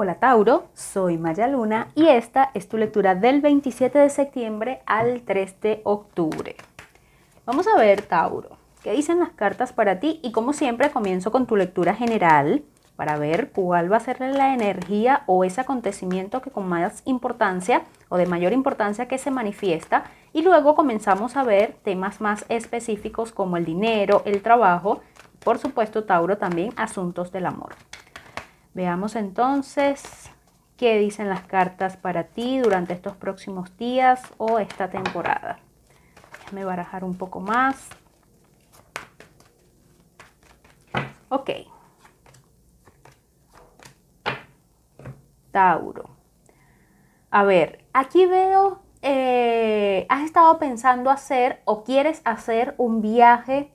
Hola Tauro, soy Maya Luna y esta es tu lectura del 27 de septiembre al 3 de octubre. Vamos a ver Tauro, qué dicen las cartas para ti y como siempre comienzo con tu lectura general para ver cuál va a ser la energía o ese acontecimiento que con más importancia o de mayor importancia que se manifiesta y luego comenzamos a ver temas más específicos como el dinero, el trabajo, por supuesto Tauro también asuntos del amor. Veamos entonces qué dicen las cartas para ti durante estos próximos días o esta temporada. Déjame barajar un poco más. Ok. Tauro. A ver, aquí veo, eh, has estado pensando hacer o quieres hacer un viaje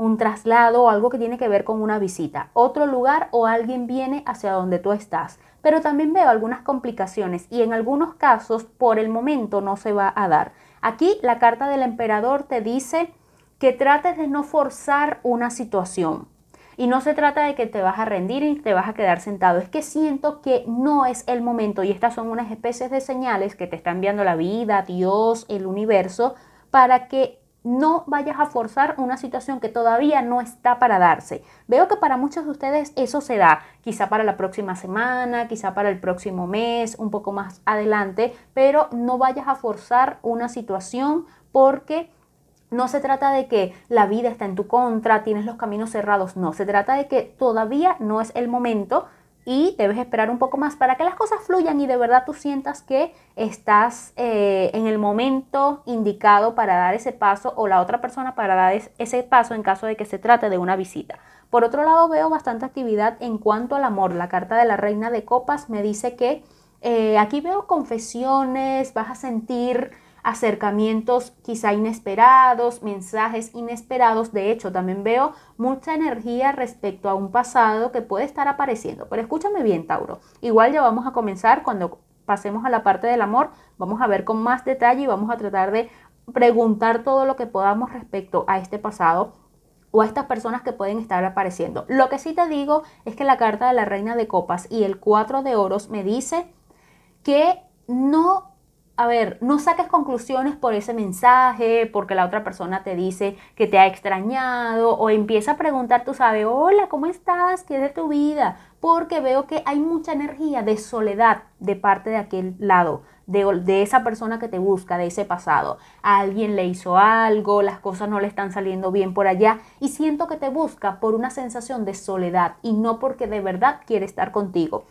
un traslado o algo que tiene que ver con una visita, otro lugar o alguien viene hacia donde tú estás. Pero también veo algunas complicaciones y en algunos casos por el momento no se va a dar. Aquí la carta del emperador te dice que trates de no forzar una situación. Y no se trata de que te vas a rendir y te vas a quedar sentado. Es que siento que no es el momento y estas son unas especies de señales que te están enviando la vida, Dios, el universo, para que no vayas a forzar una situación que todavía no está para darse. Veo que para muchos de ustedes eso se da, quizá para la próxima semana, quizá para el próximo mes, un poco más adelante, pero no vayas a forzar una situación porque no se trata de que la vida está en tu contra, tienes los caminos cerrados, no, se trata de que todavía no es el momento y debes esperar un poco más para que las cosas fluyan y de verdad tú sientas que estás eh, en el momento indicado para dar ese paso o la otra persona para dar ese paso en caso de que se trate de una visita. Por otro lado, veo bastante actividad en cuanto al amor. La carta de la reina de copas me dice que eh, aquí veo confesiones, vas a sentir acercamientos quizá inesperados, mensajes inesperados. De hecho, también veo mucha energía respecto a un pasado que puede estar apareciendo. Pero escúchame bien, Tauro. Igual ya vamos a comenzar cuando pasemos a la parte del amor. Vamos a ver con más detalle y vamos a tratar de preguntar todo lo que podamos respecto a este pasado o a estas personas que pueden estar apareciendo. Lo que sí te digo es que la carta de la reina de copas y el 4 de oros me dice que no a ver, no saques conclusiones por ese mensaje, porque la otra persona te dice que te ha extrañado o empieza a preguntar, tú sabes, hola, ¿cómo estás? ¿Qué es de tu vida? Porque veo que hay mucha energía de soledad de parte de aquel lado, de, de esa persona que te busca, de ese pasado. alguien le hizo algo, las cosas no le están saliendo bien por allá y siento que te busca por una sensación de soledad y no porque de verdad quiere estar contigo.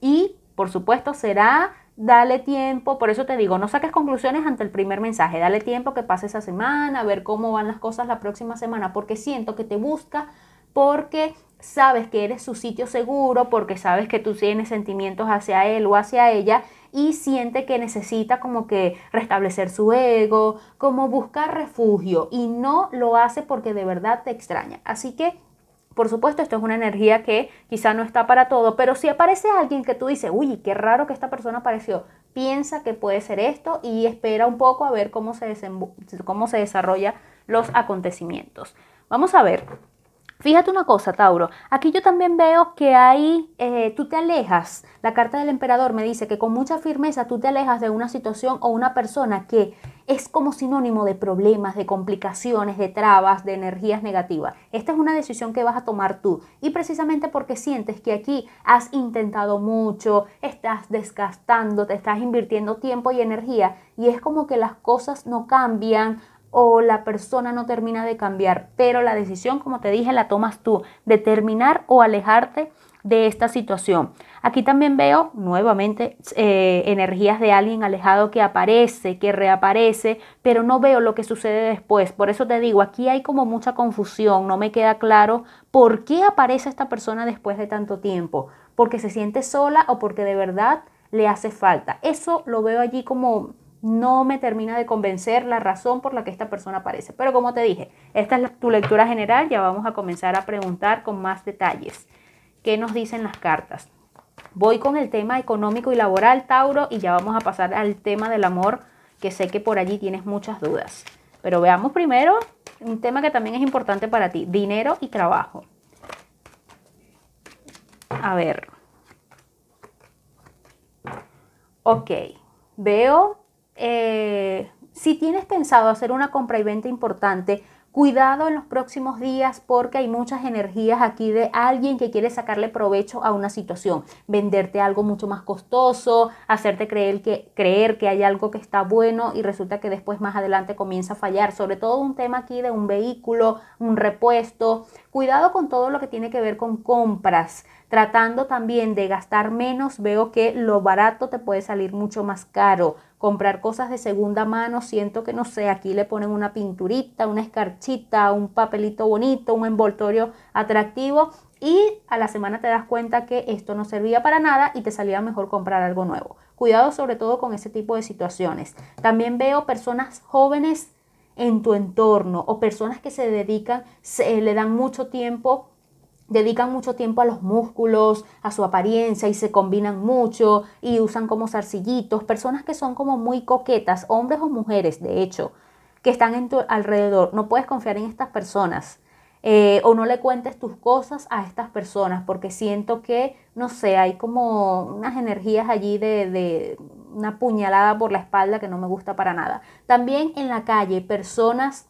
Y, por supuesto, será dale tiempo, por eso te digo, no saques conclusiones ante el primer mensaje, dale tiempo que pase esa semana, a ver cómo van las cosas la próxima semana, porque siento que te busca, porque sabes que eres su sitio seguro, porque sabes que tú tienes sentimientos hacia él o hacia ella y siente que necesita como que restablecer su ego, como buscar refugio y no lo hace porque de verdad te extraña. Así que por supuesto, esto es una energía que quizá no está para todo, pero si aparece alguien que tú dices, uy, qué raro que esta persona apareció, piensa que puede ser esto y espera un poco a ver cómo se, cómo se desarrolla los acontecimientos. Vamos a ver Fíjate una cosa, Tauro. Aquí yo también veo que ahí eh, tú te alejas. La carta del emperador me dice que con mucha firmeza tú te alejas de una situación o una persona que es como sinónimo de problemas, de complicaciones, de trabas, de energías negativas. Esta es una decisión que vas a tomar tú. Y precisamente porque sientes que aquí has intentado mucho, estás desgastando, te estás invirtiendo tiempo y energía y es como que las cosas no cambian, o la persona no termina de cambiar, pero la decisión, como te dije, la tomas tú, de terminar o alejarte de esta situación. Aquí también veo nuevamente eh, energías de alguien alejado que aparece, que reaparece, pero no veo lo que sucede después. Por eso te digo, aquí hay como mucha confusión, no me queda claro por qué aparece esta persona después de tanto tiempo, porque se siente sola o porque de verdad le hace falta. Eso lo veo allí como no me termina de convencer la razón por la que esta persona aparece. Pero como te dije, esta es tu lectura general, ya vamos a comenzar a preguntar con más detalles. ¿Qué nos dicen las cartas? Voy con el tema económico y laboral, Tauro, y ya vamos a pasar al tema del amor, que sé que por allí tienes muchas dudas. Pero veamos primero un tema que también es importante para ti, dinero y trabajo. A ver. Ok, veo eh, si tienes pensado hacer una compra y venta importante, cuidado en los próximos días porque hay muchas energías aquí de alguien que quiere sacarle provecho a una situación, venderte algo mucho más costoso, hacerte creer que, creer que hay algo que está bueno y resulta que después más adelante comienza a fallar, sobre todo un tema aquí de un vehículo, un repuesto. Cuidado con todo lo que tiene que ver con compras. Tratando también de gastar menos, veo que lo barato te puede salir mucho más caro. Comprar cosas de segunda mano, siento que no sé, aquí le ponen una pinturita, una escarchita, un papelito bonito, un envoltorio atractivo y a la semana te das cuenta que esto no servía para nada y te salía mejor comprar algo nuevo. Cuidado sobre todo con ese tipo de situaciones. También veo personas jóvenes en tu entorno o personas que se dedican, se, le dan mucho tiempo dedican mucho tiempo a los músculos, a su apariencia y se combinan mucho y usan como zarcillitos, personas que son como muy coquetas, hombres o mujeres, de hecho, que están en tu alrededor. No puedes confiar en estas personas. Eh, o no le cuentes tus cosas a estas personas porque siento que, no sé, hay como unas energías allí de, de una puñalada por la espalda que no me gusta para nada. También en la calle, personas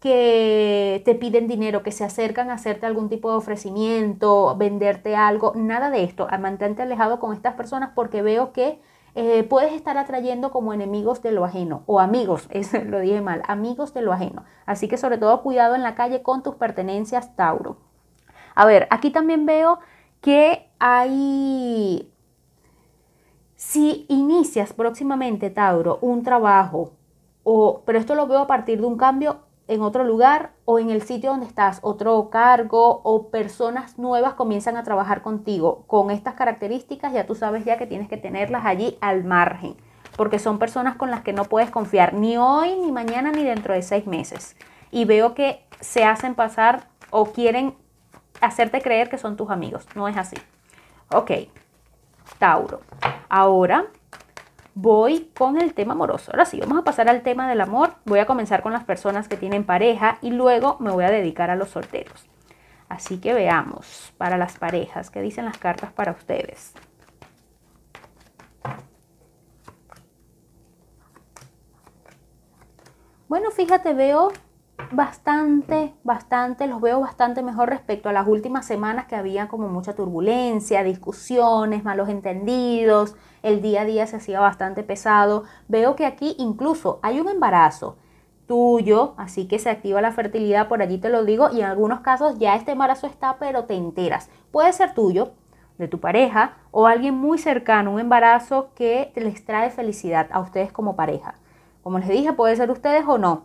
que te piden dinero, que se acercan a hacerte algún tipo de ofrecimiento, venderte algo, nada de esto. Mantente alejado con estas personas porque veo que eh, puedes estar atrayendo como enemigos de lo ajeno o amigos, es, lo dije mal, amigos de lo ajeno. Así que sobre todo cuidado en la calle con tus pertenencias, Tauro. A ver, aquí también veo que hay... Si inicias próximamente, Tauro, un trabajo, o, pero esto lo veo a partir de un cambio en otro lugar o en el sitio donde estás, otro cargo o personas nuevas comienzan a trabajar contigo con estas características, ya tú sabes ya que tienes que tenerlas allí al margen, porque son personas con las que no puedes confiar ni hoy, ni mañana, ni dentro de seis meses. Y veo que se hacen pasar o quieren hacerte creer que son tus amigos. No es así. Ok, Tauro. Ahora voy con el tema amoroso. Ahora sí, vamos a pasar al tema del amor. Voy a comenzar con las personas que tienen pareja y luego me voy a dedicar a los solteros. Así que veamos para las parejas, ¿qué dicen las cartas para ustedes? Bueno, fíjate, veo bastante, bastante, los veo bastante mejor respecto a las últimas semanas que había como mucha turbulencia, discusiones, malos entendidos, el día a día se hacía bastante pesado. Veo que aquí incluso hay un embarazo tuyo, así que se activa la fertilidad, por allí te lo digo, y en algunos casos ya este embarazo está, pero te enteras. Puede ser tuyo, de tu pareja, o alguien muy cercano, un embarazo que les trae felicidad a ustedes como pareja. Como les dije, puede ser ustedes o no,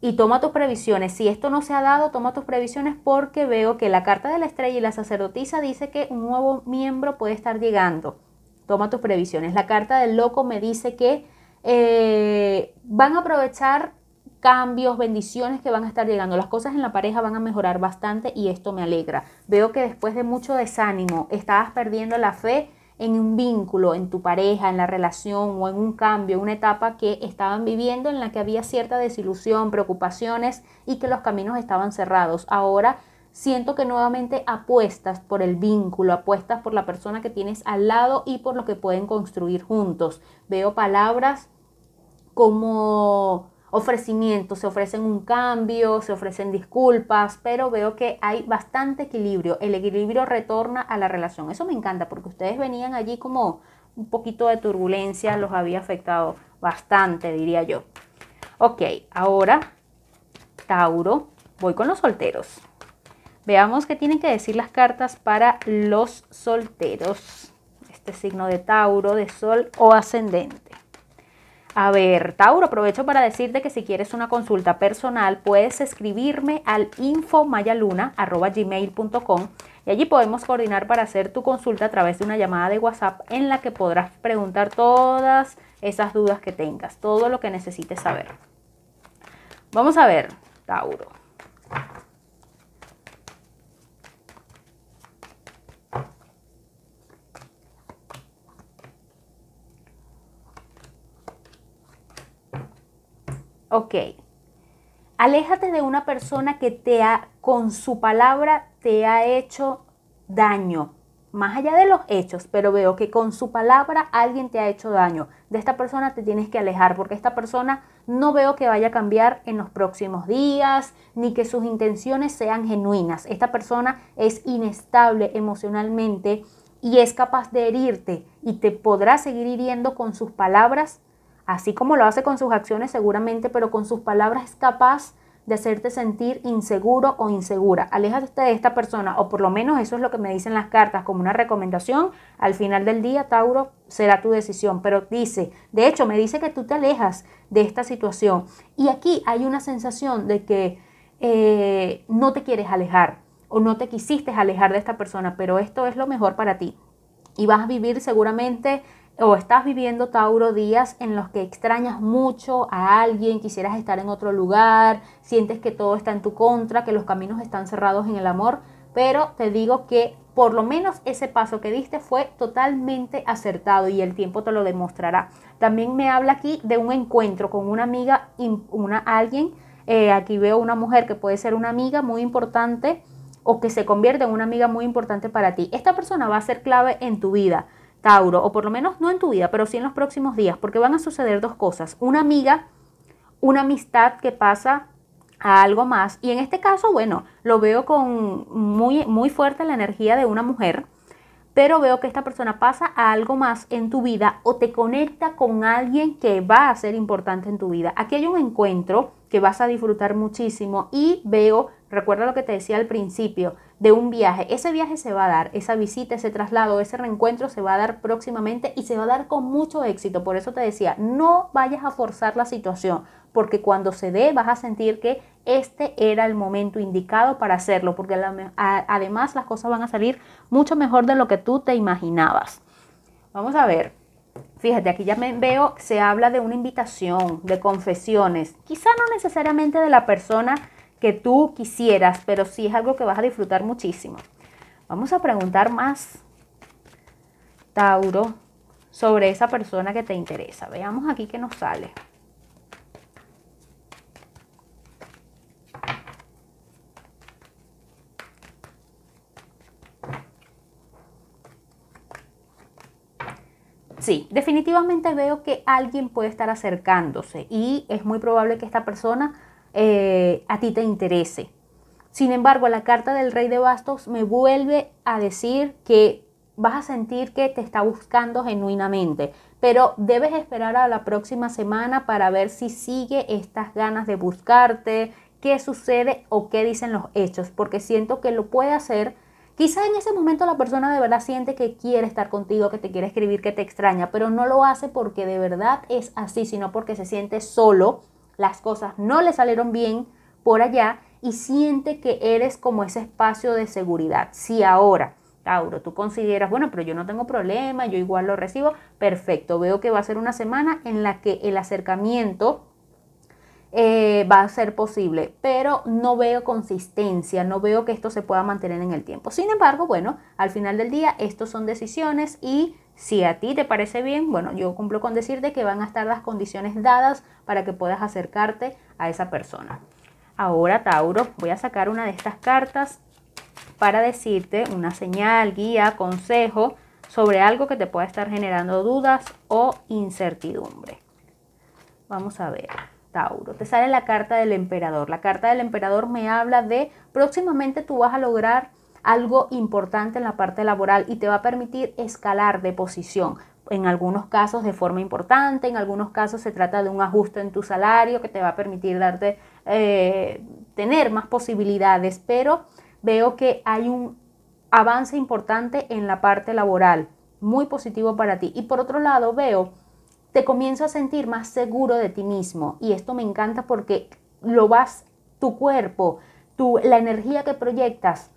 y toma tus previsiones. Si esto no se ha dado, toma tus previsiones porque veo que la carta de la estrella y la sacerdotisa dice que un nuevo miembro puede estar llegando. Toma tus previsiones. La carta del loco me dice que eh, van a aprovechar cambios, bendiciones que van a estar llegando. Las cosas en la pareja van a mejorar bastante y esto me alegra. Veo que después de mucho desánimo estabas perdiendo la fe en un vínculo, en tu pareja, en la relación o en un cambio, una etapa que estaban viviendo en la que había cierta desilusión, preocupaciones y que los caminos estaban cerrados. Ahora siento que nuevamente apuestas por el vínculo, apuestas por la persona que tienes al lado y por lo que pueden construir juntos. Veo palabras como ofrecimientos, se ofrecen un cambio, se ofrecen disculpas, pero veo que hay bastante equilibrio. El equilibrio retorna a la relación. Eso me encanta porque ustedes venían allí como un poquito de turbulencia, los había afectado bastante, diría yo. Ok, ahora, Tauro, voy con los solteros. Veamos qué tienen que decir las cartas para los solteros. Este signo de Tauro, de Sol o Ascendente. A ver, Tauro, aprovecho para decirte que si quieres una consulta personal, puedes escribirme al infomayaluna.gmail.com y allí podemos coordinar para hacer tu consulta a través de una llamada de WhatsApp en la que podrás preguntar todas esas dudas que tengas, todo lo que necesites saber. Vamos a ver, Tauro. Ok. Aléjate de una persona que te ha, con su palabra te ha hecho daño. Más allá de los hechos, pero veo que con su palabra alguien te ha hecho daño. De esta persona te tienes que alejar porque esta persona no veo que vaya a cambiar en los próximos días, ni que sus intenciones sean genuinas. Esta persona es inestable emocionalmente y es capaz de herirte y te podrá seguir hiriendo con sus palabras Así como lo hace con sus acciones seguramente, pero con sus palabras es capaz de hacerte sentir inseguro o insegura. Aléjate de esta persona, o por lo menos eso es lo que me dicen las cartas como una recomendación. Al final del día, Tauro, será tu decisión, pero dice, de hecho, me dice que tú te alejas de esta situación. Y aquí hay una sensación de que eh, no te quieres alejar o no te quisiste alejar de esta persona, pero esto es lo mejor para ti. Y vas a vivir seguramente o estás viviendo, Tauro, días en los que extrañas mucho a alguien, quisieras estar en otro lugar, sientes que todo está en tu contra, que los caminos están cerrados en el amor, pero te digo que por lo menos ese paso que diste fue totalmente acertado y el tiempo te lo demostrará. También me habla aquí de un encuentro con una amiga, una alguien, eh, aquí veo una mujer que puede ser una amiga muy importante o que se convierte en una amiga muy importante para ti. Esta persona va a ser clave en tu vida Tauro, o por lo menos no en tu vida, pero sí en los próximos días, porque van a suceder dos cosas. Una amiga, una amistad que pasa a algo más. Y en este caso, bueno, lo veo con muy, muy fuerte la energía de una mujer, pero veo que esta persona pasa a algo más en tu vida o te conecta con alguien que va a ser importante en tu vida. Aquí hay un encuentro que vas a disfrutar muchísimo y veo, recuerda lo que te decía al principio, de un viaje. Ese viaje se va a dar, esa visita, ese traslado, ese reencuentro se va a dar próximamente y se va a dar con mucho éxito. Por eso te decía, no vayas a forzar la situación, porque cuando se dé vas a sentir que este era el momento indicado para hacerlo, porque además las cosas van a salir mucho mejor de lo que tú te imaginabas. Vamos a ver. Fíjate, aquí ya me veo, se habla de una invitación, de confesiones, quizá no necesariamente de la persona que tú quisieras, pero sí es algo que vas a disfrutar muchísimo. Vamos a preguntar más, Tauro, sobre esa persona que te interesa. Veamos aquí qué nos sale. Sí, definitivamente veo que alguien puede estar acercándose y es muy probable que esta persona eh, a ti te interese. Sin embargo, la carta del rey de bastos me vuelve a decir que vas a sentir que te está buscando genuinamente, pero debes esperar a la próxima semana para ver si sigue estas ganas de buscarte, qué sucede o qué dicen los hechos, porque siento que lo puede hacer. Quizá en ese momento la persona de verdad siente que quiere estar contigo, que te quiere escribir, que te extraña, pero no lo hace porque de verdad es así, sino porque se siente solo las cosas no le salieron bien por allá y siente que eres como ese espacio de seguridad. Si ahora, Tauro, tú consideras, bueno, pero yo no tengo problema, yo igual lo recibo, perfecto, veo que va a ser una semana en la que el acercamiento eh, va a ser posible, pero no veo consistencia, no veo que esto se pueda mantener en el tiempo. Sin embargo, bueno, al final del día, estos son decisiones y si a ti te parece bien, bueno, yo cumplo con decirte que van a estar las condiciones dadas para que puedas acercarte a esa persona. Ahora, Tauro, voy a sacar una de estas cartas para decirte una señal, guía, consejo sobre algo que te pueda estar generando dudas o incertidumbre. Vamos a ver. Te sale la carta del emperador. La carta del emperador me habla de próximamente tú vas a lograr algo importante en la parte laboral y te va a permitir escalar de posición. En algunos casos de forma importante, en algunos casos se trata de un ajuste en tu salario que te va a permitir darte, eh, tener más posibilidades, pero veo que hay un avance importante en la parte laboral, muy positivo para ti. Y por otro lado veo te comienzo a sentir más seguro de ti mismo. Y esto me encanta porque lo vas, tu cuerpo, tu, la energía que proyectas,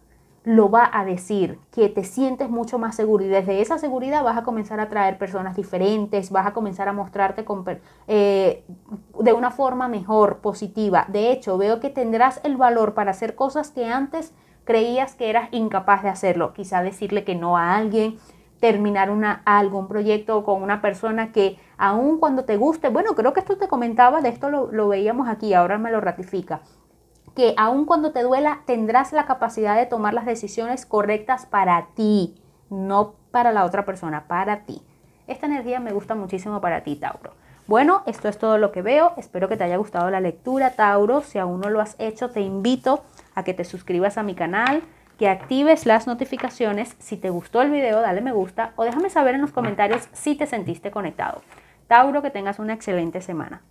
lo va a decir, que te sientes mucho más seguro y desde esa seguridad vas a comenzar a atraer personas diferentes, vas a comenzar a mostrarte con, eh, de una forma mejor, positiva. De hecho, veo que tendrás el valor para hacer cosas que antes creías que eras incapaz de hacerlo. Quizá decirle que no a alguien, terminar una, algún proyecto con una persona que aún cuando te guste, bueno, creo que esto te comentaba, de esto lo, veíamos aquí, ahora me lo ratifica que aun cuando te duela tendrás la capacidad de tomar las decisiones correctas para ti, no para la otra persona, para ti. Esta energía me gusta muchísimo para ti, Tauro. Bueno, esto es todo lo que veo. Espero que te haya gustado la lectura, Tauro. Si aún no lo has hecho, te invito a que te suscribas a mi canal, que actives las notificaciones. Si te gustó el video, dale me gusta o déjame saber en los comentarios si te sentiste conectado. Tauro, que tengas una excelente semana.